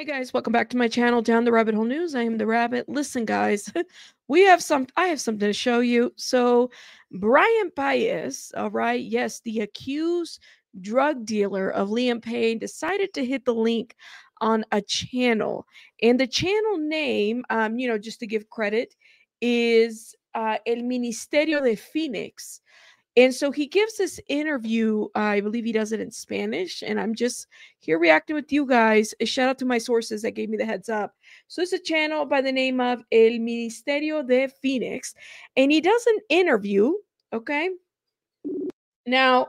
Hey guys, welcome back to my channel, Down the Rabbit Hole News. I am the Rabbit. Listen, guys, we have some. I have something to show you. So, Brian Paez, all right, yes, the accused drug dealer of Liam Payne, decided to hit the link on a channel, and the channel name, um, you know, just to give credit, is uh, El Ministerio de Phoenix. And so he gives this interview. Uh, I believe he does it in Spanish. And I'm just here reacting with you guys. A eh, shout out to my sources that gave me the heads up. So it's a channel by the name of El Ministerio de Phoenix. And he does an interview. Okay. Now,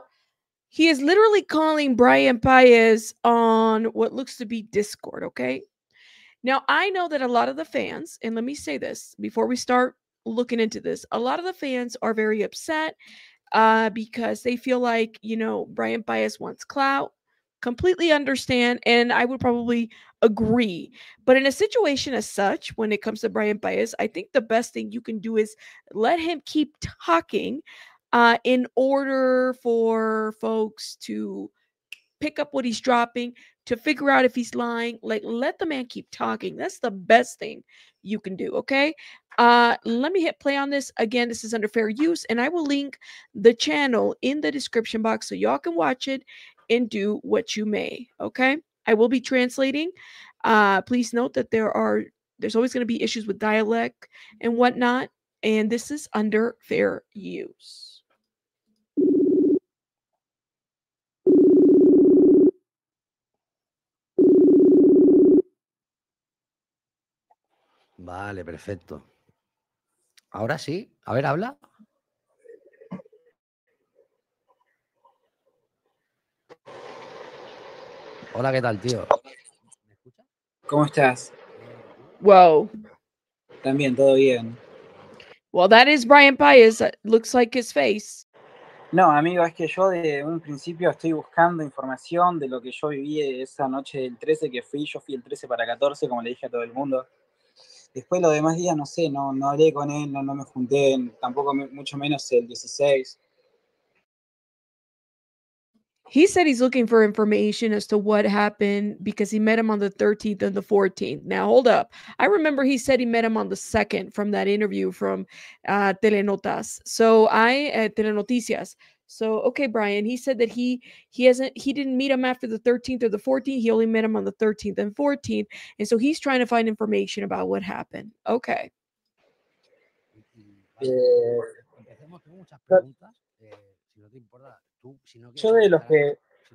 he is literally calling Brian Paez on what looks to be Discord. Okay. Now, I know that a lot of the fans, and let me say this before we start looking into this, a lot of the fans are very upset uh, because they feel like, you know, Bryant Bias wants clout. Completely understand, and I would probably agree. But in a situation as such, when it comes to Bryant Bias, I think the best thing you can do is let him keep talking uh, in order for folks to pick up what he's dropping, to figure out if he's lying. Like, let the man keep talking. That's the best thing you can do. Okay. Uh, let me hit play on this. Again, this is under fair use, and I will link the channel in the description box so y'all can watch it and do what you may. Okay. I will be translating. Uh, please note that there are there's always going to be issues with dialect and whatnot, and this is under fair use. Vale, perfecto. Ahora sí. A ver, habla. Hola, ¿qué tal, tío? ¿Cómo estás? Wow. También, todo bien. Well, that is Brian looks like his face. No, amigo, es que yo de un principio estoy buscando información de lo que yo viví esa noche del 13 que fui. Yo fui el 13 para 14, como le dije a todo el mundo. Después los demás días, no sé, no, no hablé con él, no, no me junté, tampoco me, mucho menos el 16. He said he's looking for information as to what happened because he met him on the 13th and the 14th. Now, hold up. I remember he said he met him on the 2nd from that interview from uh, Telenotas. So I, uh, Telenoticias. So okay, Brian. He said that he he hasn't he didn't meet him after the 13th or the 14th. He only met him on the 13th and 14th, and so he's trying to find information about what happened. Okay. Eh, yo de los que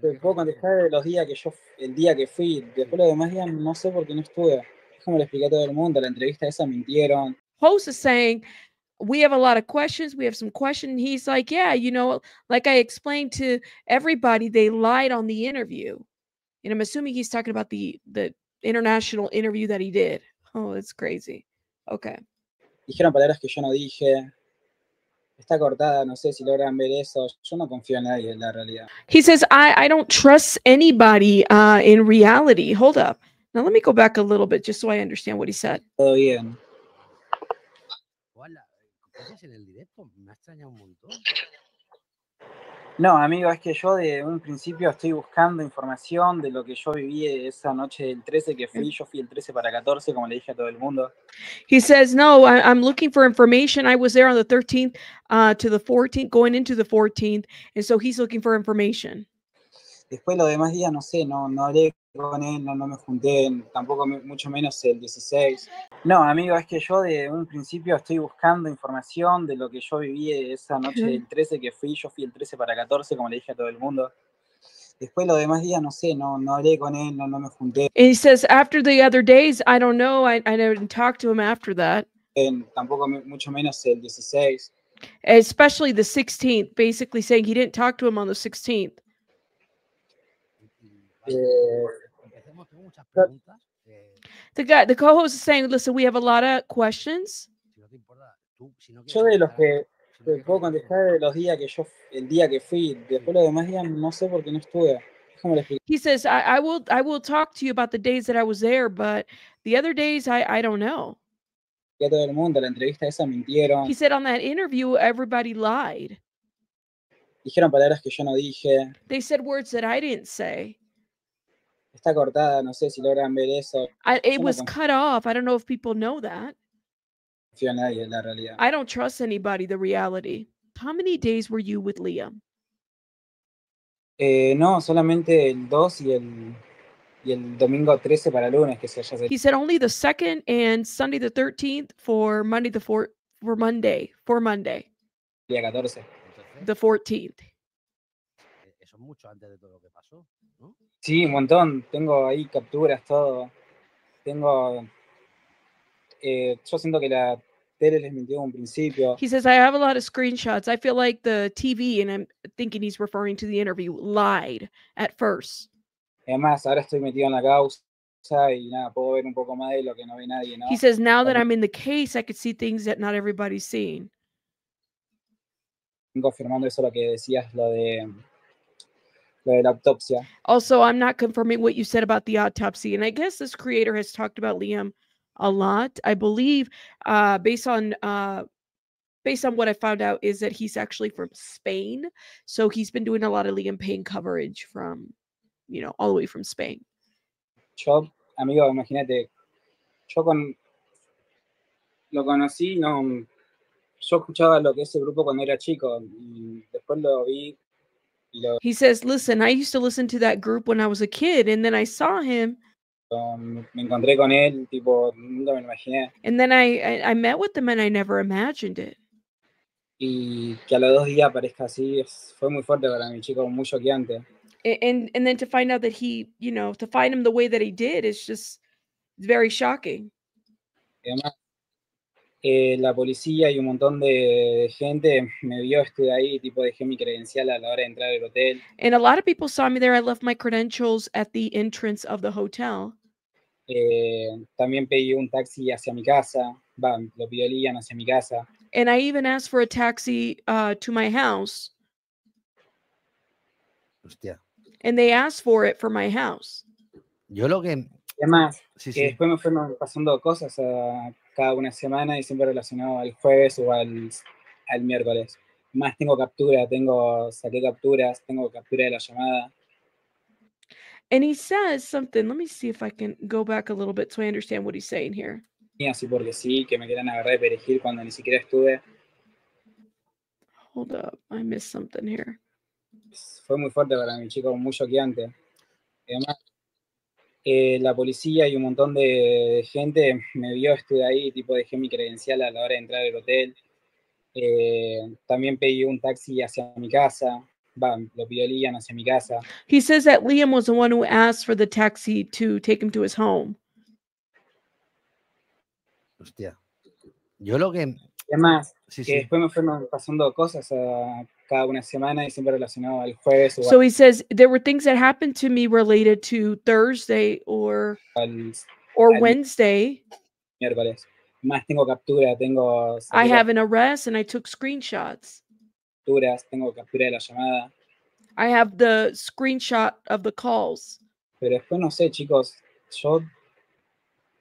te puedo contestar de los días que yo el día que fui, después los demás días no sé por qué no estuve. Es como le expliqué a todo el mundo, la entrevista esa mintieron. Host is saying we have a lot of questions. We have some question. He's like, yeah, you know, like I explained to everybody, they lied on the interview. And I'm assuming he's talking about the the international interview that he did. Oh, that's crazy. Okay. Dijeron palabras que yo no dije. Está cortada, no sé si logran ver eso. Yo no confío en nadie en la realidad. He says, I, I don't trust anybody uh, in reality. Hold up. Now let me go back a little bit just so I understand what he said. Todo bien. en el directo? Me ha extrañado un montón. No, amigo, es que yo de un principio estoy buscando información de lo que yo viví esa noche del 13 que fui. Yo fui el 13 para 14, como le dije a todo el mundo. He says, no, I'm looking for information. I was there on the 13th uh, to the 14th, going into the 14th, and so he's looking for information. Después los demás días, no sé, no, no hablé con él, no me junté, tampoco mucho menos el 16. No, amigo, es que yo de un principio estoy buscando información de lo que yo viví esa noche del 13 que fui, yo fui el 13 para 14, como le dije a todo el mundo. Después los demás días, no sé, no, no hablé con él, no, no me junté. He says, after the other days, I don't know, I, I didn't talk to him after that. tampoco mucho menos el 16. Especially the 16th, basically saying he didn't talk to him on the 16th. The guy, the co-host is saying, listen, we have a lot of questions. Yo de los que te puedo contestar de los días que yo, el día que fui, después los demás días no sé por qué no estuve. He says, I, I, will I will talk to you about the days that I was there, but the other days I, I don't know. He said on that interview, everybody lied. Dijeron palabras que yo no dije. They said words that I didn't say está cortada, no sé si logran ver eso. I, it was cut off. I don't know if people know that. nadie, la realidad. I don't trust anybody, the reality. How many days were you with Liam? Eh, no, solamente el 2 y el, y el domingo 13 para lunes, que se He said only the 2nd and Sunday the 13th for Monday the 4th, for Monday, for Monday. Día 14. The 14th. mucho antes de todo lo que pasó, ¿no? Sí, un montón. Tengo ahí capturas, todo. Tengo. Eh, yo siento que la tele les mintió un principio. He says, I have a lot of screenshots. I feel like the TV, and I'm thinking he's referring to the interview, lied at first. Además, ahora estoy metido en la causa. Y nada, puedo ver un poco más de lo que no ve nadie, He says, now that I'm in the case, I could see things that not everybody's seeing confirmando eso lo que decías, lo de Also, I'm not confirming what you said about the autopsy. And I guess this creator has talked about Liam a lot. I believe, uh, based on uh, based on what I found out, is that he's actually from Spain. So he's been doing a lot of Liam Payne coverage from, you know, all the way from Spain. Yo, amigo, imagínate, yo con lo conocí, no, yo escuchaba lo que ese grupo cuando era chico y después lo vi he says, "Listen, I used to listen to that group when I was a kid, and then I saw him." And then I, I, met with them, and I never imagined it. And, and then to find out that he, you know, to find him the way that he did is just very shocking. eh, la policía y un montón de gente me vio, estuve ahí, tipo dejé mi credencial a la hora de entrar al hotel. And a lot of people saw me there. I left my credentials at the entrance of the hotel. Eh, también pedí un taxi hacia mi casa. Va, lo pidió Lian hacia mi casa. And I even asked for a taxi uh, to my house. Hostia. And they asked for it for my house. Yo lo que... Además, sí, sí. después me fueron pasando cosas a ah, cada una semana y siempre relacionado al jueves o al, miércoles. Más tengo captura, tengo, saqué capturas, tengo captura de la llamada. And he says something. Let me see if I can go back a little bit understand what he's saying here. Así porque sí, que me quieran agarrar de perejil cuando ni siquiera estuve. Fue muy fuerte para mi chico, muy choqueante. además, eh, la policía y un montón de, gente me vio, estuve ahí, tipo dejé mi credencial a la hora de entrar al hotel. Eh, también pedí un taxi hacia mi casa. lo pidió hacia mi casa. He says that Liam was the one who asked for the taxi to take him to his home. Hostia. Yo lo que. Además, después me fueron pasando cosas a cada una semana y siempre relacionado al jueves. O so he says there were things that happened to me related to Thursday or al, or al Wednesday. Miércoles. Más tengo captura, tengo. I have an arrest and I took screenshots. Capturas, tengo captura de la llamada. I have the screenshot of the calls. Pero después no sé, chicos, yo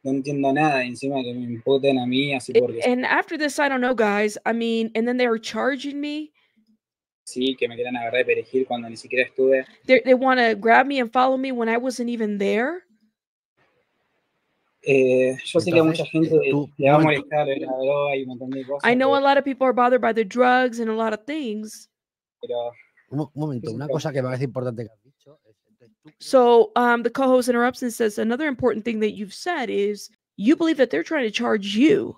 no entiendo nada encima que me imputen a mí así eh, porque. And after this, I don't know, guys. I mean, and then they are charging me sí, que me quieran agarrar de perejil cuando ni siquiera estuve. They, they want to grab me and follow me when I wasn't even there. I know a lot of people are bothered by the drugs and a lot of things. So um, the co-host interrupts and says another important thing that you've said is you believe that they're trying to charge you.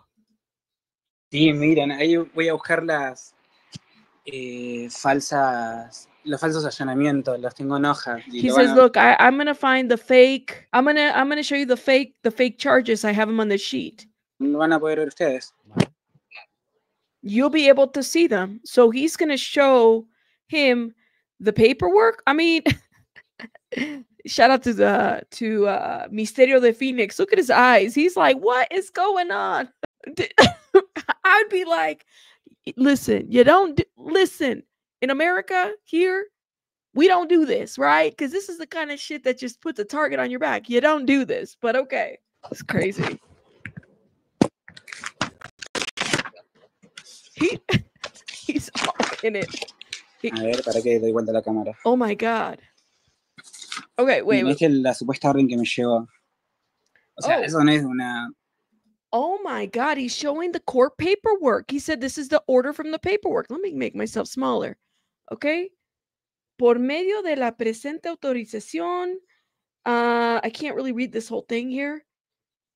Sí, miren, ahí voy a buscar las eh, falsas los falsos allanamientos, los tengo en He says, look, I, I'm gonna find the fake. I'm gonna I'm gonna show you the fake the fake charges. I have them on the sheet. van a poder ver ustedes. You'll be able to see them. So he's gonna show him the paperwork. I mean, shout out to the to uh, Misterio de Phoenix. Look at his eyes. He's like, what is going on? I'd be like, listen, you don't do, listen in America here. We don't do this, right? Because this is the kind of shit that just puts a target on your back. You don't do this, but okay. It's crazy. He, he's in it. He, a ver, para que la cámara. Oh my god. Okay, wait. Es la supuesta orden que me lleva. O sea, oh. eso no es una Oh my God, he's showing the court paperwork. He said, This is the order from the paperwork. Let me make myself smaller. Okay. Por medio de la presente autorización. Uh, I can't really read this whole thing here,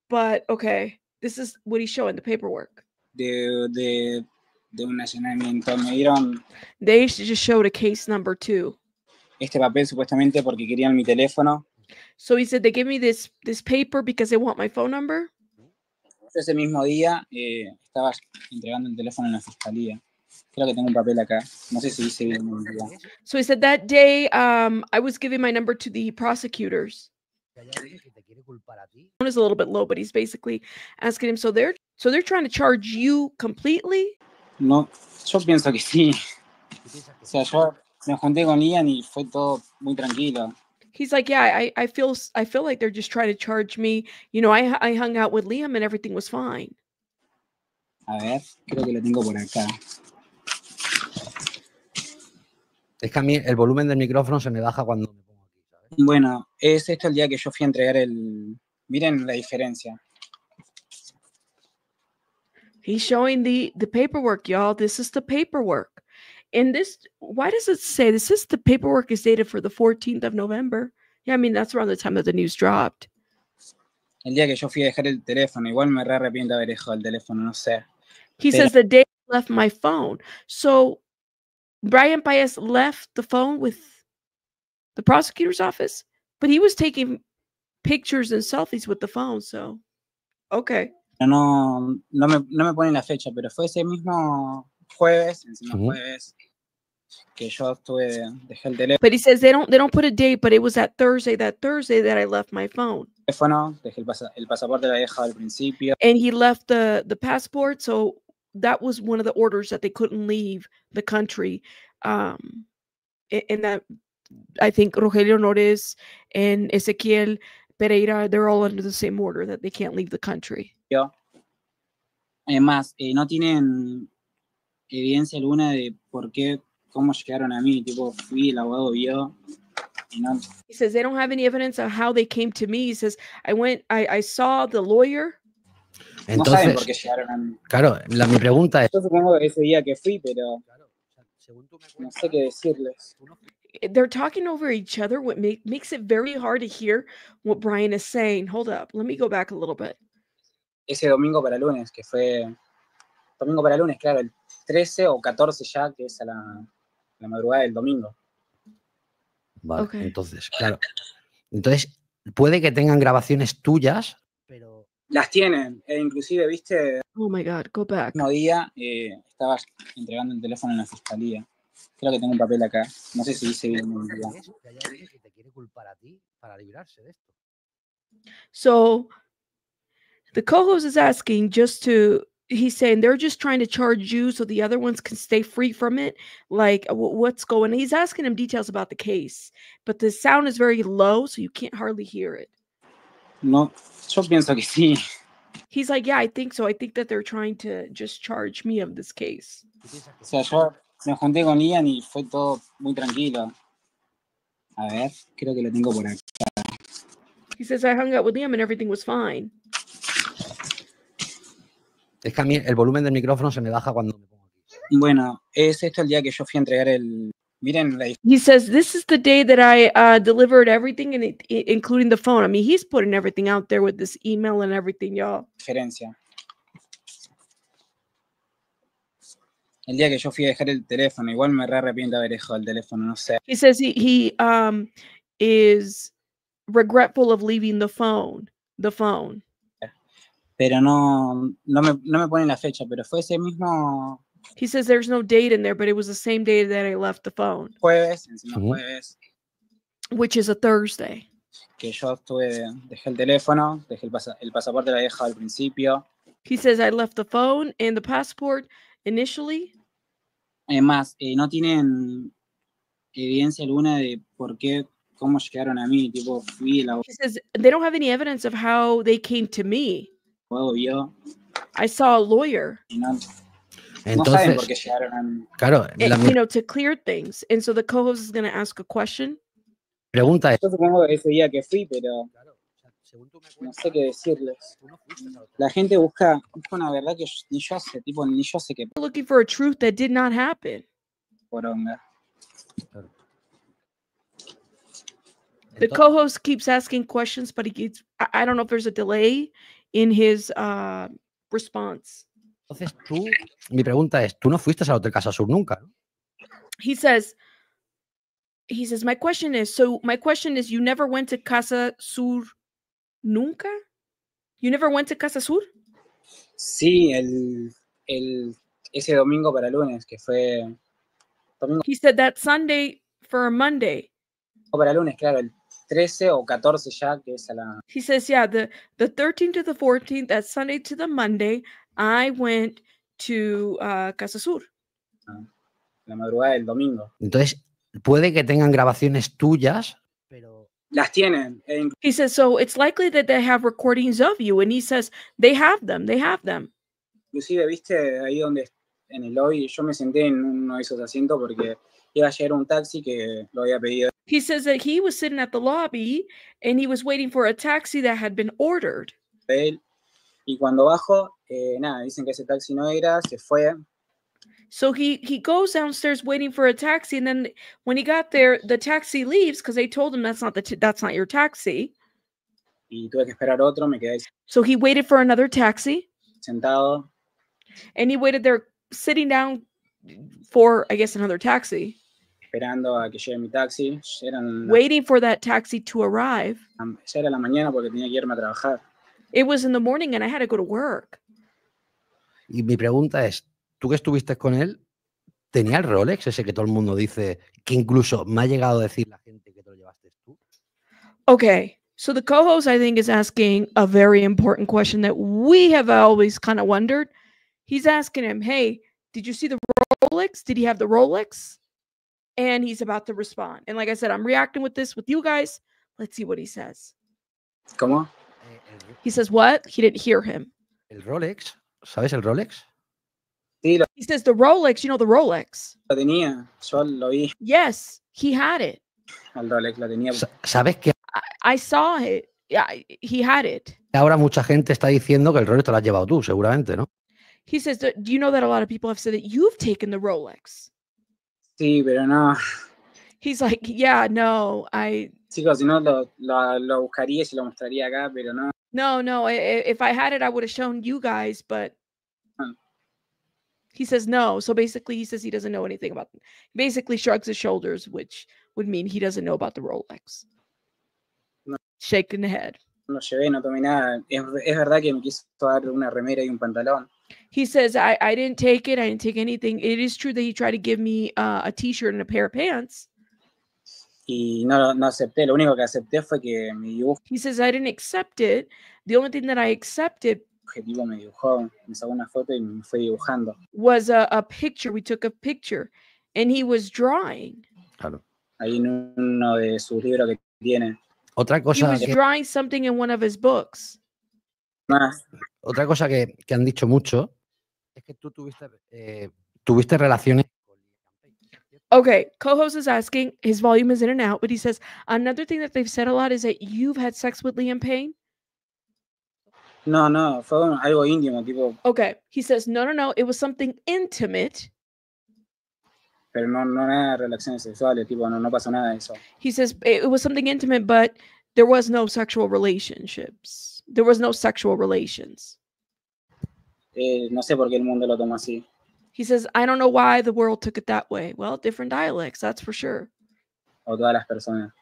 but okay. This is what he's showing the paperwork. De, de, de un allanamiento. Me dieron. They just showed a case number two. Este papel supuestamente porque querían mi teléfono. So he said they gave me this this paper because they want my phone number. ese mismo día eh, estaba entregando el teléfono en la fiscalía. Creo que tengo un papel acá. No sé si se bien. So he said that day um, I was giving my number to the prosecutors. One is a little bit low, but he's basically asking him. So they're so they're trying to charge you completely. No, yo pienso que sí. O sea, yo me junté con Ian y fue todo muy tranquilo. he's like, yeah, I, I feel, I feel like they're just trying to charge me. You know, I, I hung out with Liam and everything was fine. A ver, creo que lo tengo por acá. Es que a mí el volumen del micrófono se me baja cuando me pongo aquí, Bueno, es este el día que yo fui a entregar el. Miren la diferencia. He's showing the the paperwork, y'all. This is the paperwork. And this, why does it say this is the paperwork is dated for the 14th of November? Yeah, I mean, that's around the time that the news dropped. El día que yo fui a dejar el teléfono, igual me re arrepiento haber dejado el teléfono, no sé. He Pero... says the day I left my phone. So Brian Paez left the phone with the prosecutor's office, but he was taking pictures and selfies with the phone, so okay. No, no me, no me ponen la fecha, pero fue ese mismo jueves, encima mm -hmm. jueves, que yo estuve, dejé el teléfono. But he says they don't, they don't put a date, but it was that Thursday, that Thursday that I left my phone. Teléfono, dejé el, pasa, el pasaporte, la dejado al principio. And he left the, the passport, so that was one of the orders that they couldn't leave the country. Um, and that, I think Rogelio Nores and Ezequiel Pereira, they're all under the same order that they can't leave the country. Yeah. Además, eh, no tienen evidencia alguna de por qué, cómo llegaron a mí, tipo, fui, el abogado vio. You He says they don't have any evidence of how they came to me. He says I went, I, I saw the lawyer. Entonces, por qué llegaron Claro, la, mi pregunta es. Yo supongo que ese día que fui, pero no sé qué decirles. Eh, they're talking over each other, what make, makes it very hard to hear what Brian is saying. Hold up, let me go back a little bit. Ese domingo para lunes, que fue domingo para lunes, claro, el 13 o 14 ya, que es a la, madrugada del domingo. Vale, entonces, claro. Entonces, puede que tengan grabaciones tuyas, pero... Las tienen, e inclusive, viste... Oh my God, go back. Un día eh, estabas entregando el teléfono en la fiscalía. Creo que tengo un papel acá. No sé si dice bien. te ti para librarse de esto. So, the co is asking just to he's saying they're just trying to charge you so the other ones can stay free from it like what's going he's asking him details about the case but the sound is very low so you can't hardly hear it no yo pienso que sí he's like yeah i think so i think that they're trying to just charge me of this case yo me junté con Ian y fue todo muy tranquilo a ver creo que lo tengo por he says i hung out with him and everything was fine Es que a mí el volumen del micrófono se me baja cuando me pongo aquí. Bueno, es esto el día que yo fui a entregar el. Miren la. He says this is the day that I uh, delivered everything, in it, including the phone. I mean, he's putting everything out there with this email and everything, y'all. Diferencia. El día que yo fui a dejar el teléfono, igual me re arrepiento haber dejado el teléfono, no sé. He says he, he um, is regretful of leaving the phone. The phone pero no, no, me, no me ponen la fecha, pero fue ese mismo... He says there's no date in there, but it was the same day that I left the phone. Jueves, encima jueves. Which is a Thursday. Que yo estuve, dejé el teléfono, dejé el, pas el pasaporte, la dejé al principio. He says I left the phone and the passport initially. Además, eh, no tienen evidencia alguna de por qué, cómo llegaron a mí, tipo fui la... He says they don't have any evidence of how they came to me. juego yo. I saw a lawyer. Entonces, no saben por qué eh, la... you know, to clear things. And so the co-host is going to ask a question. Pregunta es... Yo supongo que ese día que fui, pero no sé qué decirles. La gente busca, busca una verdad que ni yo sé, tipo, ni yo sé qué. Looking for a truth that did not happen. Poronga. The co-host keeps asking questions, but he keeps. I don't know if there's a delay in his uh, response. Entonces tú, mi pregunta es, tú no fuiste al Hotel Casa Sur nunca. He says, he says, my question is, so my question is, you never went to Casa Sur nunca? You never went to Casa Sur? Sí, el, el ese domingo para lunes que fue domingo. He said that Sunday for Monday. O para lunes, claro, el 13 o 14 ya, que es a la... He says, yeah, the, the 13 to the 14th, that Sunday to the Monday, I went to uh, Casa Sur. Ah, la madrugada del domingo. Entonces, puede que tengan grabaciones tuyas, pero... Las tienen. E he says, so it's likely that they have recordings of you. And he says, they have them, they have them. Inclusive, viste, ahí donde en yo me senté en uno de esos asientos porque iba a llegar un taxi que lo había pedido. He says that he was sitting at the lobby and he was waiting for a taxi that had been ordered. Y cuando bajo, eh, nada, dicen que ese taxi no era, se fue. So he he goes downstairs waiting for a taxi, and then when he got there, the taxi leaves because they told him that's not the that's not your taxi. Y tuve que esperar otro, me quedé. So he waited for another taxi. Sentado. And he waited there sitting down for, I guess, another taxi. Esperando a que llegue mi taxi. Eran la- Waiting for that taxi to arrive. era la mañana porque tenía que irme a trabajar. It was in the morning and I had to go to work. Y mi pregunta es, ¿tú que estuviste con él, tenía el Rolex ese que todo el mundo dice, que incluso me ha llegado a decir la gente que te lo llevaste tú? Okay. So the co-host, I think, is asking a very important question that we have always kind of wondered. He's asking him, Hey, did you see the Rolex? Did he have the Rolex? And he's about to respond. And like I said, I'm reacting with this with you guys. Let's see what he says. Come eh, on. He says, What? He didn't hear him. El Rolex. ¿Sabes el Rolex? He says, The Rolex. You know the Rolex. La tenía. Yo lo vi. Yes, he had it. El Rolex la tenía. ¿Sabes qué? I, I saw it. Yeah, he had it. Ahora mucha gente está diciendo que el Rolex te lo has llevado tú, seguramente, ¿no? He says, Do you know that a lot of people have said that you've taken the Rolex? don't no. He's like, Yeah, no, I. Chicos, si no lo, lo, lo buscaría y lo mostraría acá, pero no. No, no, if I had it, I would have shown you guys, but. Ah. He says no. So basically, he says he doesn't know anything about them. Basically, shrugs his shoulders, which would mean he doesn't know about the Rolex. No. Shaking the head. No llevé, no tomé nada. Es, es verdad que me quiso dar una remera y un pantalón he says I, I didn't take it i didn't take anything it is true that he tried to give me uh, a t-shirt and a pair of pants he says i didn't accept it the only thing that i accepted was a, a picture we took a picture and he was drawing claro. he was drawing something in one of his books Otra cosa que, que han dicho mucho es que tú tuviste, eh, tuviste relaciones Okay, co-host is asking. His volume is in and out, but he says another thing that they've said a lot is that you've had sex with Liam Payne. No, no, fue algo íntimo, tipo. Okay, he says no, no, no. It was something intimate. Pero no, no nada relaciones sexuales, tipo no, no pasó nada de eso. He says it was something intimate, but there was no sexual relationships. There was no sexual relations. Eh, no sé por qué el mundo lo toma así. He says, I don't know why the world took it that way. Well, different dialects, that's for sure. O todas las personas.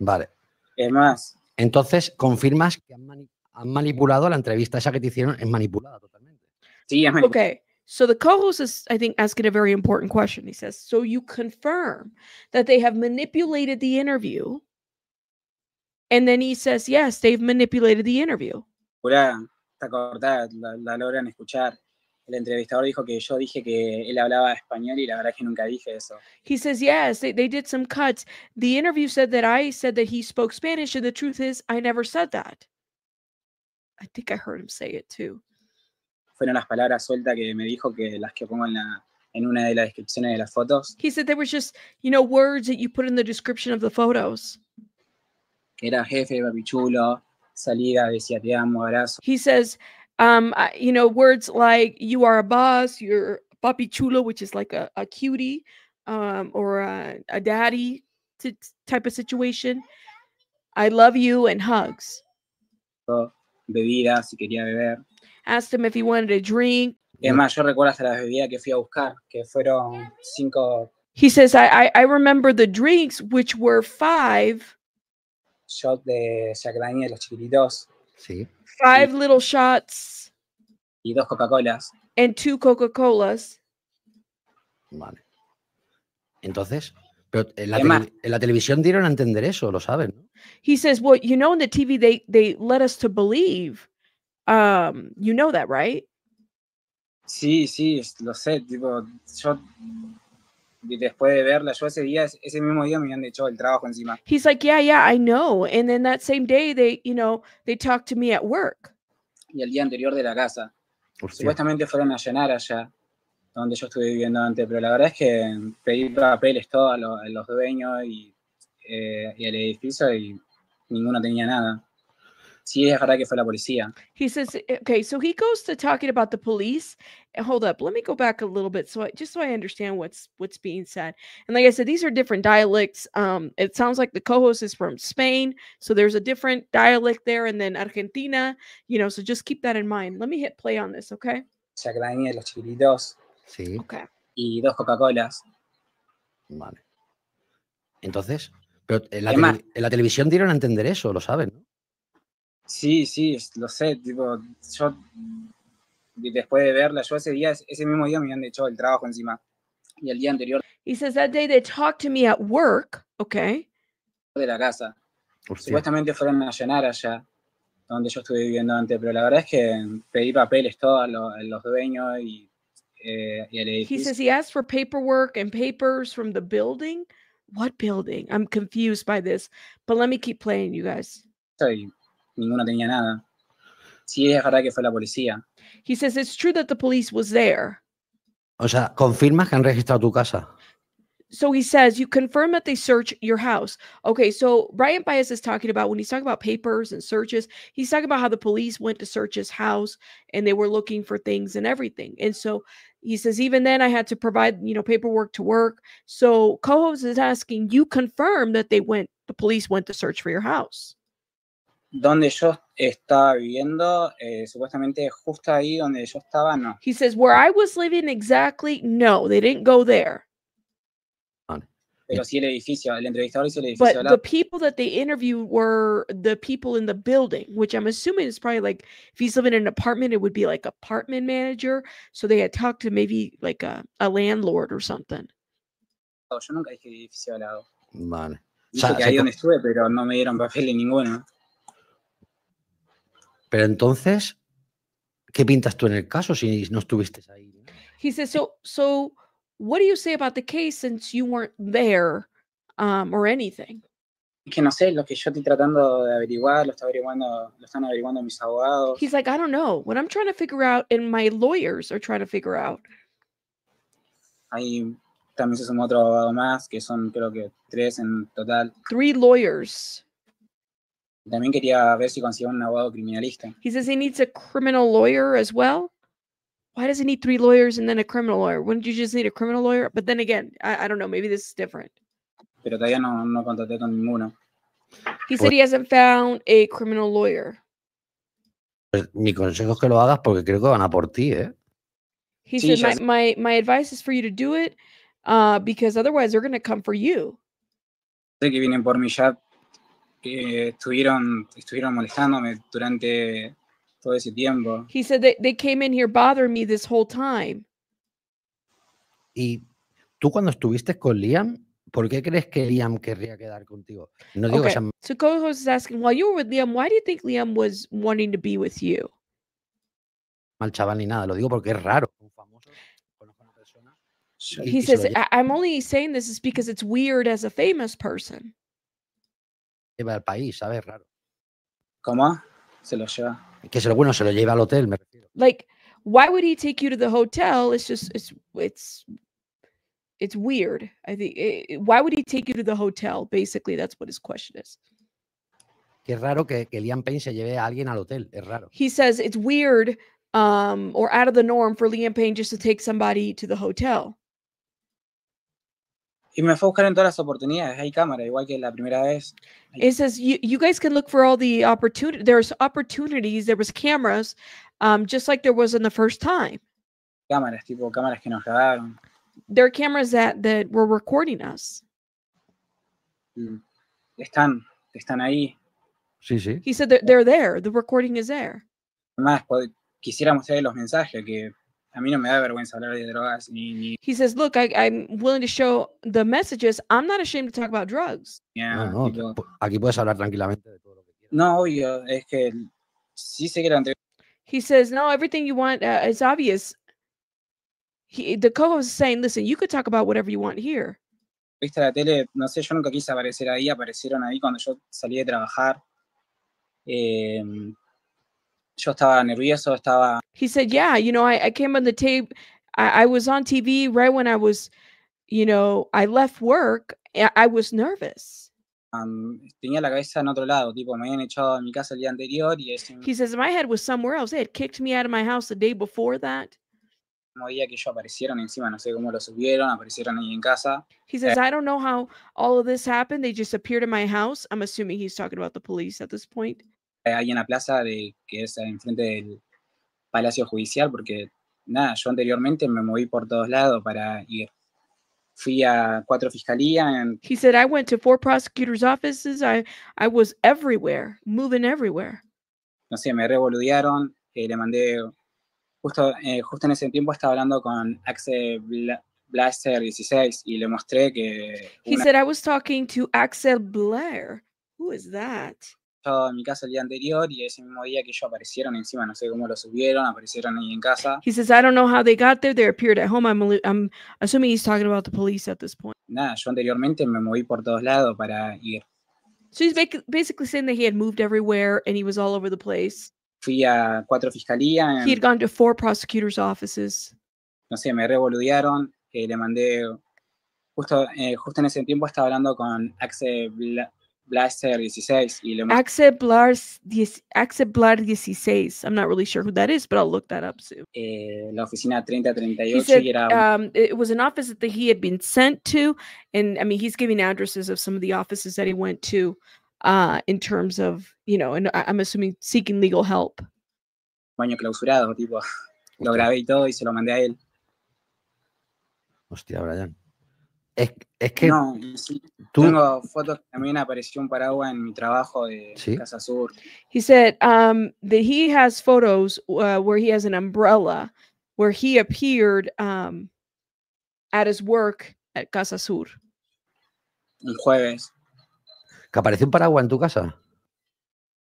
Vale. Es más. Entonces, confirmas que han, mani han manipulado la entrevista esa que te hicieron, es manipulada totalmente. Sí, es manipulada. Okay. So the co-host is, I think, asking a very important question. He says, "So you confirm that they have manipulated the interview and then he says, yes, they've manipulated the interview. Pura, ¿te acordás? La, la logran escuchar. El entrevistador dijo que yo dije que él hablaba español y la verdad es que nunca dije eso. He says, yes, they, they did some cuts. The interview said that I said that he spoke Spanish, and the truth is, I never said that. I think I heard him say it too. Fueron las palabras sueltas que me dijo que las que pongo en la en una de las descripciones de las fotos. He said there was just, you know, words that you put in the description of the photos que era jefe de salía, decía te amo, abrazo. He says, um, you know, words like you are a boss, you're chulo," which is like a, a cutie um, or a, a daddy type of situation. I love you and hugs. si quería beber. Asked him if he wanted a drink. He says, I, I, I remember the drinks, which were five shot de Jack los chiquititos. Sí. Five little shots. Y dos Coca-Colas. And two Coca-Colas. Vale. Entonces, pero en la, la, televisión dieron a entender eso, lo saben. ¿no? He says, well, you know, in the TV they, they led us to believe. Um, you know that, right? Sí, sí, lo sé. Tipo, yo después de verla, yo ese día, ese mismo día me habían hecho el trabajo encima. He's like, yeah, yeah, I know. And then that same day, they, you know, they talked to me at work. Y el día anterior de la casa. Supuestamente fueron a llenar allá, donde yo estuve viviendo antes, pero la verdad es que pedí papeles todos a, los dueños y, eh, y al edificio y ninguno tenía nada sí es verdad que fue la policía. He says, okay, so he goes to talking about the police. Hold up, let me go back a little bit so just so I understand what's what's being said. And like I said, these are different dialects. Um, it sounds like the co-host is from Spain, so there's a different dialect there, and then Argentina, you know. So just keep that in mind. Let me hit play on this, okay? los Sí. Okay. Y dos Coca-Colas. Vale. Entonces, pero en la, televisión dieron a entender eso, lo saben, ¿no? Sí, sí, lo sé, tipo, yo después de verla, yo ese día, ese mismo día me han hecho el trabajo encima. Y el día anterior. He says that day they talked to me at work, okay. De la casa. Supuestamente fueron a llenar allá, donde yo estuve viviendo antes, pero la verdad es que pedí papeles todos a los, dueños y, eh, y el edificio. He says he asked for paperwork and papers from the building. What building? I'm confused by this, but let me keep playing, you guys. Sí. ninguna tenía nada. Sí es verdad que fue la policía. He says it's true that the police was there. O sea, confirmas que han registrado tu casa. So he says you confirm that they search your house. Okay, so Brian Bias is talking about when he's talking about papers and searches, he's talking about how the police went to search his house and they were looking for things and everything. And so he says even then I had to provide, you know, paperwork to work. So co-host is asking, you confirm that they went the police went to search for your house. donde yo estaba viviendo, eh, supuestamente justo ahí donde yo estaba, no. He says, where I was living exactly, no, they didn't go there. Pero sí el edificio, el entrevistador hizo el edificio. But the people that they interviewed were the people in the building, which I'm assuming is probably like, if he's living in an apartment, it would be like apartment manager. So they had talked to maybe like a, a landlord or something. Oh, yo nunca dije edificio al lado. Vale. Dijo que ahí donde estuve, pero no me dieron papel en ninguno. Pero entonces, ¿qué pintas tú en el caso si no estuviste ahí? He says, so, so what do you say about the case since you weren't there um, or anything? que no sé, lo que yo estoy tratando de averiguar, lo, está averiguando, lo están averiguando mis abogados. He's like, I don't know. What I'm trying to figure out and my lawyers are trying to figure out. Ahí también se sumó otro abogado más, que son creo que tres en total. Three lawyers También quería ver si conseguía un abogado criminalista. He says he needs a criminal lawyer as well. Why does he need three lawyers and then a criminal lawyer? Wouldn't you just need a criminal lawyer? But then again, I, I don't know. Maybe this is different. Pero todavía no, no contacté con ninguno. He said he hasn't found a criminal lawyer. Pues, mi consejo es que lo hagas porque creo que van a por ti, ¿eh? He sí, said, my, my, my, advice is for you to do it uh, because otherwise they're going to come for you. Sé que vienen por mí ya que estuvieron, estuvieron molestándome durante todo ese tiempo. He said that they came in here bothering me this whole time. Y tú cuando estuviste con Liam, ¿por qué crees que Liam querría quedar contigo? No digo okay. So co is asking, while you were with Liam, why do you think Liam was wanting to be with you? Mal chaval ni nada, lo digo porque es raro. He says, I'm only saying this is because it's weird as a famous person. lleva al país, ¿sabes? Raro. ¿Cómo? Se lo lleva. Que se lo, bueno, se lo lleva al hotel, me refiero. Like, why would he take you to the hotel? It's just, it's, it's, it's weird. I think, it, eh, eh, why would he take you to the hotel? Basically, that's what his question is. Qué raro que, que Liam Payne se lleve a alguien al hotel. Es raro. He says it's weird um, or out of the norm for Liam Payne just to take somebody to the hotel. Y me fue buscar en todas las oportunidades. Hay cámara, igual que la primera vez. It says you, you guys can look for all the opportunities. There's opportunities. There was cameras, um, just like there was in the first time. Cámaras, tipo cámaras que nos grabaron. There are cameras that that were recording us. Mm. Están, están ahí. Sí, sí. He said they're, they're there. The recording is there. Además, quisiéramos ver los mensajes que a mí no me da vergüenza hablar de drogas ni, He says, look, I, I'm willing to show the messages. I'm not ashamed to talk about drugs. Yeah, no, no, aquí puedes hablar tranquilamente de todo lo que quieras. No, es que sí sé que la He says, no, everything you want uh, is obvious. the co-host is saying, listen, you could talk about whatever you want here. Viste la tele, no sé, yo nunca quise aparecer ahí, aparecieron ahí cuando yo salí de trabajar. Eh, yo estaba nervioso, estaba. He said, yeah, you know, I, I came on the tape. I, I was on TV right when I was, you know, I left work. I was nervous. He says my head was somewhere else. They had kicked me out of my house the day before that. He eh says, I don't know how all of this happened. They just appeared in my house. I'm assuming he's talking about the police at this point. Eh, ahí en la plaza de, que es enfrente del Palacio Judicial, porque nada, yo anteriormente me moví por todos lados para ir. Fui a cuatro fiscalías. He said I went to four prosecutors' offices. I was everywhere, moving everywhere. No sé, me revoludearon. Eh, le mandé justo eh, justo en ese tiempo estaba hablando con Axel Blaser Blaster 16 y le mostré que. He said I was talking to Axel Blair. Who is that? estado en mi casa el día anterior y ese mismo día que ellos aparecieron encima, no sé cómo lo subieron, aparecieron ahí en casa. He says, I don't know how they got there, they appeared at home. I'm, I'm assuming he's talking about the police at this point. Nada, yo anteriormente me moví por todos lados para ir. So he's basically saying that he had moved everywhere and he was all over the place. Fui a cuatro fiscalías. He had gone to four prosecutors' offices. No sé, me revoludearon, eh, le mandé justo, eh, justo en ese tiempo estaba hablando con Axel. Bla Blaster 16 y demás. Axe Blar 16. I'm not really sure who that is, but I'll look that up soon. Eh, la oficina 3038 said, Um, it was an office that he had been sent to. And I mean, he's giving addresses of some of the offices that he went to uh, in terms of, you know, and I'm assuming seeking legal help. Baño clausurado, tipo, lo grabé y todo y se lo mandé a él. Hostia, Brian. Es, que. No, Tengo fotos que también apareció un paraguas en mi trabajo de Casa Sur. He said um, that he has photos uh, where he has an umbrella where he appeared um, at his work at Casa Sur. El jueves. ¿Que apareció un paraguas en tu casa?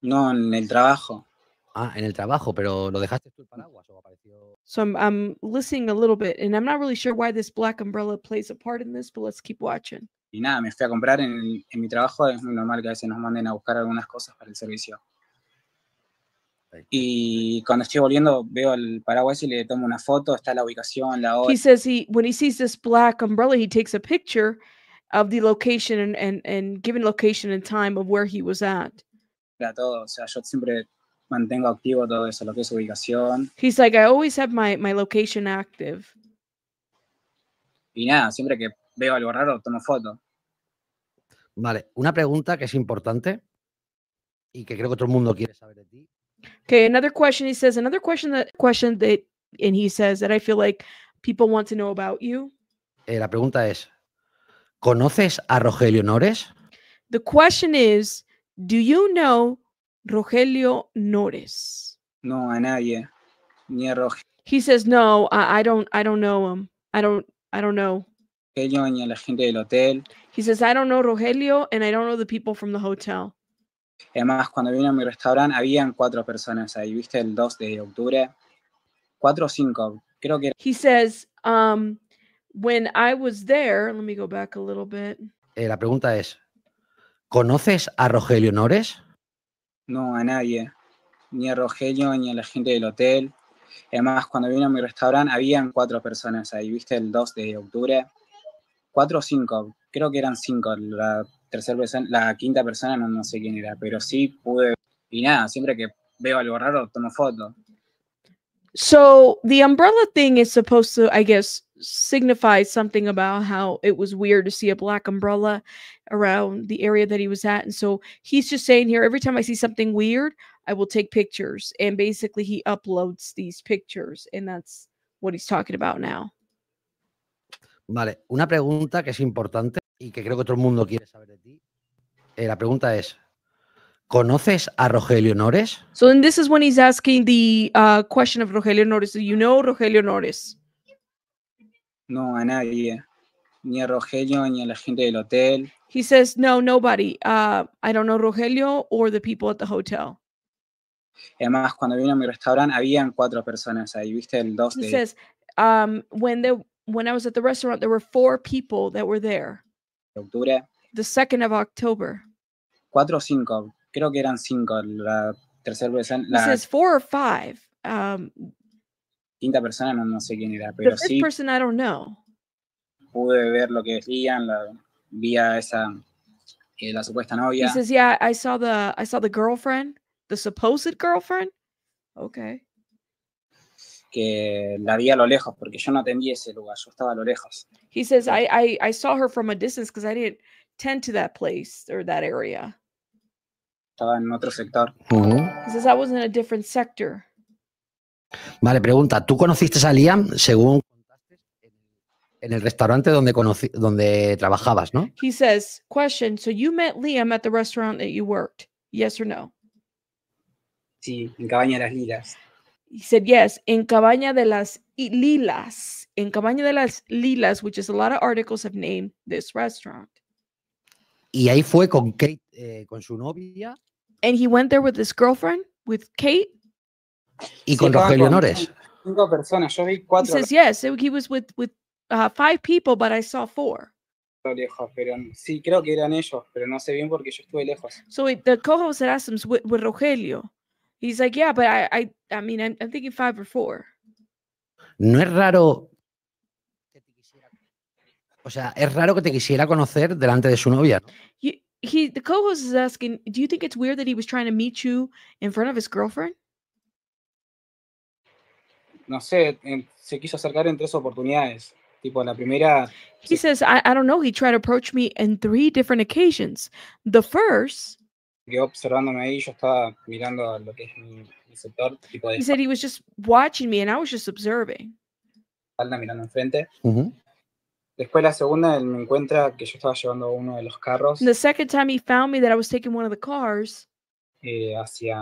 No, en el trabajo. Ah, en el trabajo, pero ¿lo dejaste tú el mm. paraguas o apareció? So I'm, I'm listening a little bit, and I'm not really sure why this black umbrella plays a part in this, but let's keep watching. Y nada, me fui a comprar en, en mi trabajo, es normal que a veces nos manden a buscar algunas cosas para el servicio. Y cuando estoy volviendo veo el paraguas y le tomo una foto, está la ubicación, la hora. He says he when he sees this black umbrella, he takes a picture of the location and and, and given location and time of where he was at. Era todo, o sea, yo siempre mantengo activo todo eso, lo que es ubicación. He's like, I always have my, my location active. Y nada, siempre que veo algo raro, tomo foto. Vale, una pregunta que es importante y que creo que todo el mundo quiere saber de ti. Okay, another question he says, another question that question that and he says that I feel like people want to know about you. Eh, la pregunta es, ¿conoces a Rogelio Nores? The question is, do you know Rogelio Nores. No, a nadie. Ni a Rogelio. He says, no, I, I, don't, I don't know him. I don't, I don't know. Rogelio ni a la gente del hotel. He says, I don't know Rogelio and I don't know the people from the hotel. Además, cuando vine a mi restaurante, habían cuatro personas ahí, ¿viste? El 2 de octubre. Cuatro o cinco, creo que He says, um, when I was there, let me go back a little bit. Eh, la pregunta es, ¿conoces a Rogelio Nores? no, a nadie, ni a Rogelio, ni a la gente del hotel. Además, cuando vino a mi restaurante, habían cuatro personas ahí, viste, el 2 de octubre. Cuatro o cinco, creo que eran cinco. La tercera persona, la quinta persona, no, no sé quién era, pero sí pude. Y nada, siempre que veo algo raro, tomo foto. So, the umbrella thing is supposed to, I guess, Signifies something about how it was weird to see a black umbrella around the area that he was at. And so he's just saying here every time I see something weird, I will take pictures. And basically, he uploads these pictures. And that's what he's talking about now. Vale, una pregunta que es importante y que creo que todo el mundo quiere saber de ti. Eh, la pregunta es, ¿Conoces a Rogelio Nores? So then this is when he's asking the uh, question of Rogelio Nores. Do you know Rogelio Nores? No, a nadie. Ni a Rogelio, ni a la gente del hotel. He says, no, nobody. Uh, I don't know Rogelio or the people at the hotel. Además, cuando vino a mi restaurante, habían cuatro personas ahí, ¿viste? El dos He says, um, when, the when I was at the restaurant, there were four people that were there. De octubre. The second of October. Cuatro o cinco. Creo que eran cinco. La tercera vez. He says four or five. Um, quinta persona no, no sé quién era, pero The sí. Person, I don't know. Pude ver lo que decían, la, vi a esa eh, la supuesta novia. He says, yeah, I saw the I saw the girlfriend, the supposed girlfriend. Okay. Que la vi a lo lejos porque yo no atendí ese lugar, yo estaba a lo lejos. He says, I I, I saw her from a distance because I didn't tend to that place or that area. Estaba en otro sector. Uh -huh. He says, I was in a different sector. Vale, pregunta. ¿Tú conociste a Liam según en el restaurante donde, conocí, donde trabajabas, no? He says, question, so you met Liam at the restaurant that you worked, yes or no? Sí, en Cabaña de las Lilas. He said, yes, en Cabaña de las Lilas. En Cabaña de las Lilas, which is a lot of articles have named this restaurant. Y ahí fue con Kate, eh, con su novia. And he went there with his girlfriend, with Kate. Y con Rogelio Nores. Cinco personas, yo vi cuatro. He says yes, he was with, with uh, five people, but I saw four. Lejos, pero sí, creo que eran ellos, pero no sé bien porque yo estuve lejos. So the co-host asked him, with, with Rogelio. He's like, yeah, but I, I, I mean, I'm, I'm thinking five or four. No es raro o sea, es raro que te quisiera conocer delante de su novia. He, he, the co-host is asking, do you think it's weird that he was trying to meet you in front of his girlfriend? no sé, se quiso acercar en tres oportunidades. Tipo, la primera. He says, I, I don't know, he tried to approach me in three different occasions. The first. Quedó observándome ahí, yo estaba mirando lo que es mi, sector. Tipo He said he was just watching me and I was just observing. Espalda mirando enfrente. Después la segunda, él me encuentra que yo estaba llevando uno de los carros. the second time he found me that I was taking one of the cars. Eh, hacia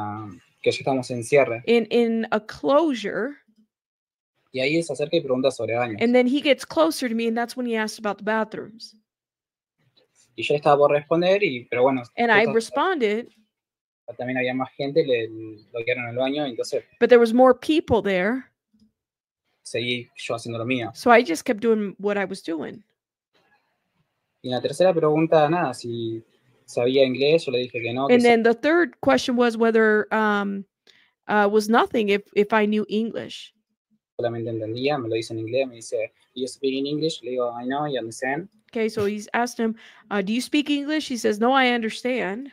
que ya estábamos en cierre. In, in a closure. Y ahí se acerca y pregunta sobre baños. And then he gets closer to me, and that's when he asked about the bathrooms. Y yo estaba por responder, y, pero bueno. And I responded. También había más gente, le el baño, entonces. But there was more people there. Seguí yo haciendo lo mío. So I just kept doing what I was doing. Y la tercera pregunta, nada, si sabía inglés, le dije que no. Que and then the third question was whether um, uh, was nothing if if I knew English. solamente entendía, me lo dice en inglés, me dice, you speak in English? Le digo, I know, I understand. Okay, so he's asked him, uh, do you speak English? He says, no, I understand.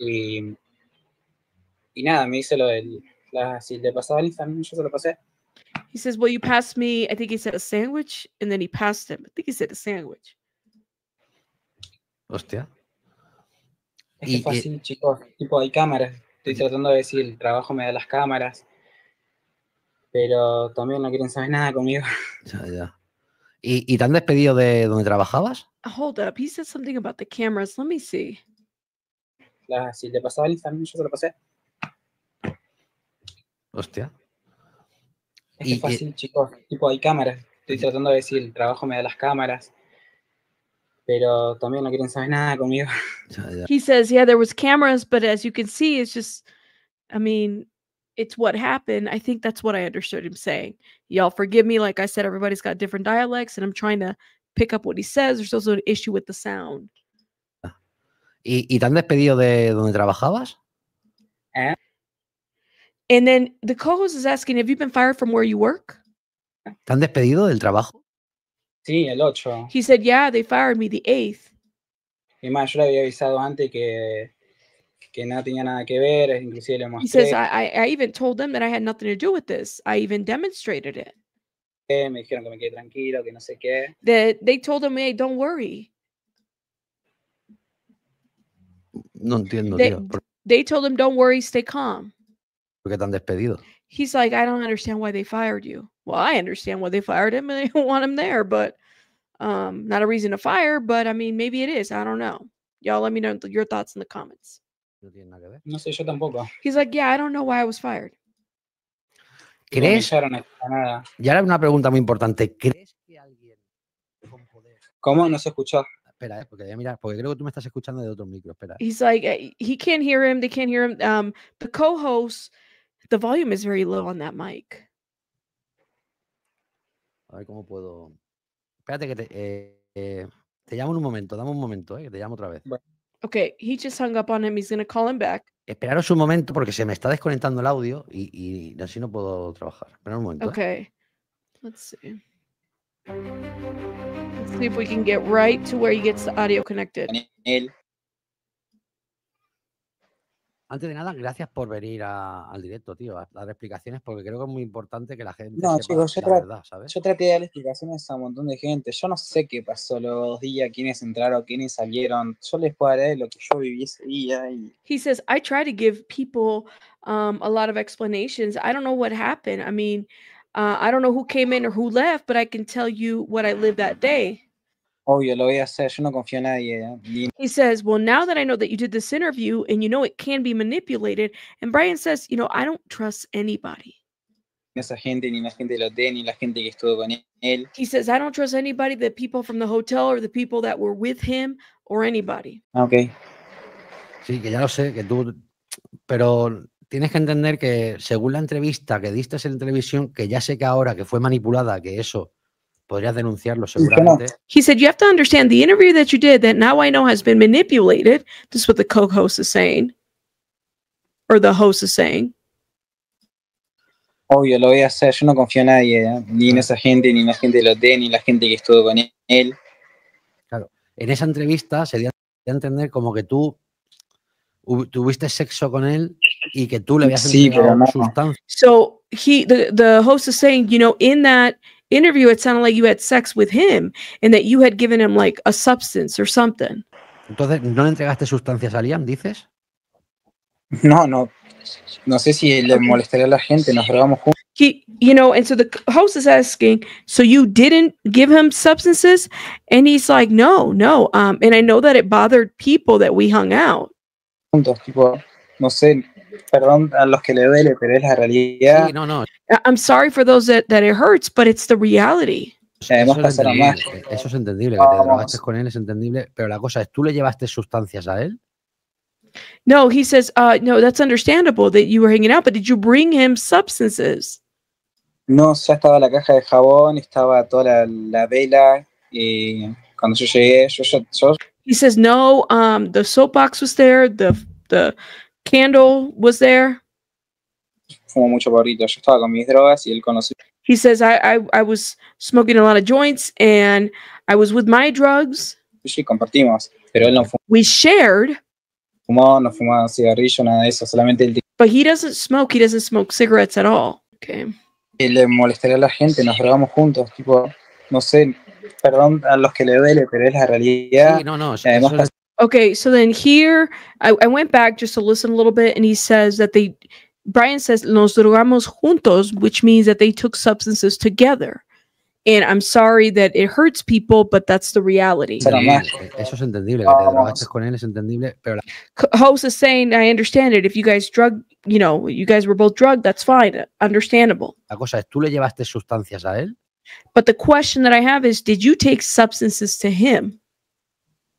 Y, y nada, me dice lo del, la, si le pasaba el Instagram, yo se lo pasé. He says, well, you passed me, I think he said a sandwich, and then he passed him. I think he said a sandwich. Hostia. Es que y, fue eh, así, chicos, tipo, hay cámaras. Estoy tratando de decir, el trabajo me da las cámaras pero también no quieren saber nada conmigo. Ya, ya. ¿Y, ¿Y te han despedido de donde trabajabas? Hold up, he said something about the cameras. Let me see. si le pasaba el Instagram, yo se lo pasé. Hostia. Es fácil, chicos. Tipo, hay cámaras. Estoy tratando de decir, el trabajo me da las cámaras. Pero también no quieren saber nada conmigo. He says, yeah, there was cameras, but as you can see, it's just, I mean, it's what happened. I think that's what I understood him saying. Y'all forgive me. Like I said, everybody's got different dialects, and I'm trying to pick up what he says. There's also an issue with the sound. Ah. ¿Y, y te han despedido de donde trabajabas? Eh? And then the co-host is asking, have you been fired from where you work? ¿Te han despedido del trabajo? Sí, el ocho. He said, yeah, they fired me the 8th. Y más, yo le había avisado antes que que tenía nada que ver, inclusive le mostré. He says, I, I, I even told them that I had nothing to do with this. I even demonstrated it. me dijeron que me quede tranquilo, que no sé qué. That they told him, hey, don't worry. No entiendo, They, they told him, don't worry, stay calm. por qué He's like, I don't understand why they fired you. Well, I understand why they fired him and they don't want him there, but um, not a reason to fire, but I mean, maybe it is. I don't know. Y'all let me know your thoughts in the comments. no tiene nada No sé, yo tampoco. He's like, yeah, I don't know why I was fired. ¿Crees? Y ahora una pregunta muy importante. ¿Crees que alguien ¿Cómo no se escuchó? Espera, eh, porque eh, mira, porque creo que tú me estás escuchando de otro micro. Espera. He's like, eh, he can't hear him, they can't hear him. Um, the co-host, the volume is very low on that mic. A ver cómo puedo. Espérate que te, te llamo en un momento, dame un momento, eh, que te llamo otra vez. Ok, he just hung up on him. He's gonna call him back. Esperaros un momento porque se me está desconectando el audio y, y así no puedo trabajar. Espera un momento. ¿eh? Ok. Let's see. Let's see if we can get right to where he gets the audio connected. Daniel. Antes de nada, gracias por venir a, al directo, tío, a, dar explicaciones, porque creo que es muy importante que la gente. No, chicos, yo, verdad, ¿sabes? yo traté de dar explicaciones a un montón de gente. Yo no sé qué pasó los dos días, quiénes entraron, quiénes salieron. Yo les puedo dar lo que yo viví ese día. Y... He says, I try to give people um, a lot of explanations. I don't know what happened. I mean, uh, I don't know who came in or who left, but I can tell you what I lived that day. Obvio, lo voy a hacer. Yo no confío en nadie. ¿eh? He says, Well, now that I know that you did this interview and you know it can be manipulated. And Brian says, You know, I don't trust anybody. Esa gente, ni la gente del hotel, ni la gente que estuvo con él. He says, I don't trust anybody, the people from the hotel or the people that were with him or anybody. Ah, okay. Sí, que ya lo sé, que tú. Pero tienes que entender que según la entrevista que diste en televisión, que ya sé que ahora que fue manipulada, que eso podrías denunciarlo seguramente. He said, You have to understand the interview that you did that now I know has been manipulated. This is what the co host is saying, or the host is saying. Obvio, lo voy a hacer. Yo no confío en nadie, ¿eh? ni en esa gente, ni en la gente de los den ni en la gente que estuvo con él. Claro, en esa entrevista se dio a entender como que tú tuviste sexo con él y que tú le habías sí, pero... no. So he, the, the host is saying, you know, in that interview, it sounded like you had sex with him and that you had given him like a substance or something. Entonces, ¿no entregaste sustancias a Liam, dices? No, no. No sé si le molestaría a la gente, nos drogamos juntos. He, you know, and so the host is asking, so you didn't give him substances? And he's like, no, no. Um, and I know that it bothered people that we hung out. Juntos, tipo, no sé, perdón a los que le duele, pero es la realidad. no, no. I'm sorry for those that, that it hurts, but it's the reality. Eso es, más. eso es entendible, que te drogaste con él es entendible, pero la cosa es, ¿tú le llevaste sustancias a él? No, he says, uh, no, that's understandable that you were hanging out, but did you bring him substances? No, ya estaba la caja de jabón, estaba toda la, la vela, y cuando yo llegué, yo, yo, He says, no, um, the soapbox was there, the, the candle was there. Fumó mucho porrito. Yo estaba con mis drogas y él conoció. He says I, I I was smoking a lot of joints and I was with my drugs. Sí, compartimos, pero él no fumó. We shared. Fumó, no fumaba cigarrillo, nada de eso, solamente él. But he doesn't smoke. He doesn't smoke cigarettes at all. Okay. Y le molestaría a la gente, nos drogamos juntos, tipo, no sé, perdón a los que le duele, pero es la realidad. Sí, no, no, yo, Okay, so then here I, I, went back just to listen a little bit, and he says that they, Brian says, nos drogamos juntos, which means that they took substances together. And I'm sorry that it hurts people, but that's the reality. Host is saying, I understand it. If you guys drug, you know, you guys were both drugged, that's fine, understandable. La cosa es, ¿tú le llevaste sustancias a él? But the question that I have is, did you take substances to him?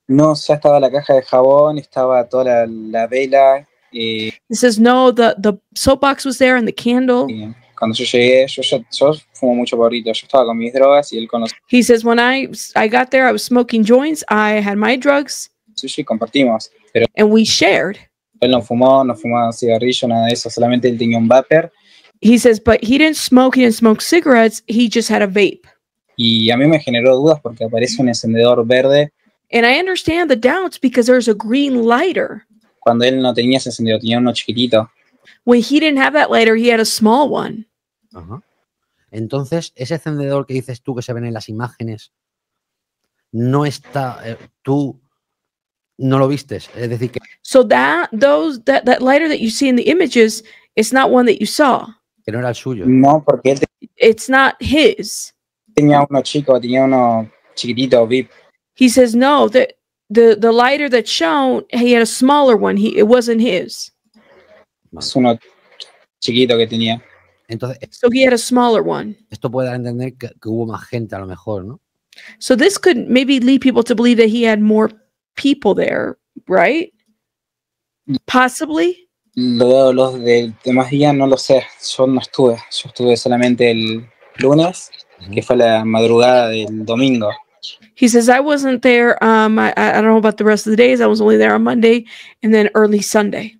No, ya estaba la caja de jabón, estaba toda la, la vela. Eh. He says no, the, the soap box was there and the candle. Y Cuando yo llegué, yo, yo, yo fumo mucho porrito, yo estaba con mis drogas y él con los... He says, when I, I got there, I was smoking joints, I had my drugs. Sí, sí, compartimos. Pero and we shared. Él no fumó, no fumaba cigarrillo, nada de eso, solamente él tenía un vapor. He says, but he didn't smoke, he didn't smoke cigarettes, he just had a vape. Y a mí me generó dudas porque aparece un encendedor verde And I understand the doubts because there's a green lighter. Cuando él no tenía ese encendido, tenía uno chiquitito. When he didn't have that lighter, he had a small one. Uh Entonces, ese encendedor que dices tú que se ven en las imágenes, no está, eh, tú no lo vistes. Es decir, que. So that, those, that, that lighter that you see in the images, it's not one that you saw. Que no era el suyo. No, porque te... It's not his. Tenía uno chico, tenía uno chiquitito, VIP. He says, no, the, the, the lighter that shone, he had a smaller one. He, it wasn't his. Es uno chiquito que tenía. Entonces, so he had a smaller one. Esto puede entender que, que hubo más gente a lo mejor, ¿no? So this could maybe lead people to believe that he had more people there, right? Possibly. Los Lo, los de, demás días no lo sé. Yo no estuve. Yo estuve solamente el lunes, que fue la madrugada del domingo. He says, I wasn't there. Um, I, I don't know about the rest of the days. I was only there on Monday and then early Sunday.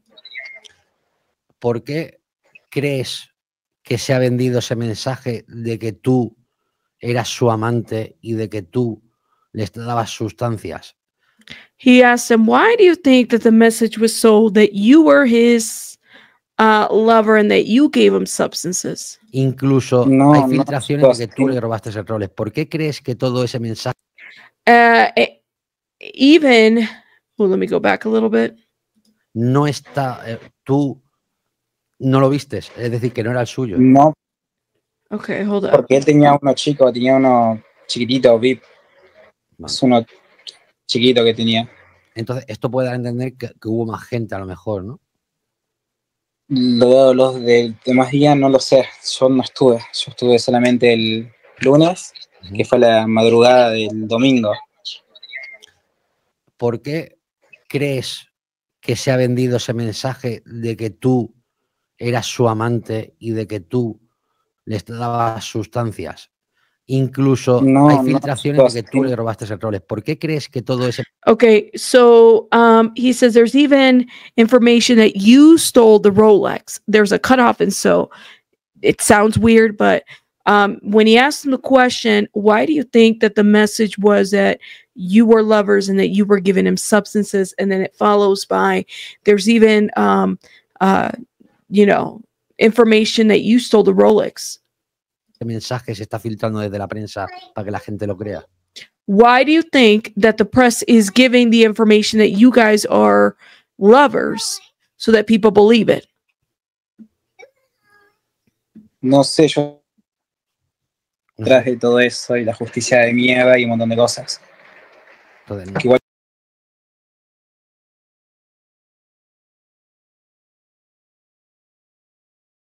¿Por qué crees que se ha vendido ese mensaje de que tú eras su amante y de que tú les dabas sustancias? He asked him, Why do you think that the message was sold that you were his lover and you substances. Incluso no, hay filtraciones de que tú pues, le robaste esos roles. ¿Por qué crees que todo ese mensaje? Uh, e, even, let me go back a little bit. No está, eh, tú no lo vistes, es decir, que no era el suyo. No. Ok, hold up. Porque él tenía uno chico, tenía uno chiquitito, VIP. uno chiquito que tenía. Entonces, esto puede dar a entender que hubo más gente a lo mejor, ¿no? Lo, los del demás día no lo sé, yo no estuve, yo estuve solamente el lunes, que fue la madrugada del domingo. ¿Por qué crees que se ha vendido ese mensaje de que tú eras su amante y de que tú les dabas sustancias? Incluso no, hay filtraciones no, de que tú le robaste el ¿Por qué crees que todo ese... Okay, so um, he says there's even information that you stole the Rolex. There's a cutoff, and so it sounds weird, but um, when he asked him the question, why do you think that the message was that you were lovers and that you were giving him substances? And then it follows by there's even, um, uh, you know, information that you stole the Rolex. mensajes este mensaje se está filtrando desde la prensa para que la gente lo crea? Why do you think that the press is giving the information that you guys are lovers so that people believe it? No sé, yo tras de todo eso y la justicia de mierda y un montón de cosas. igual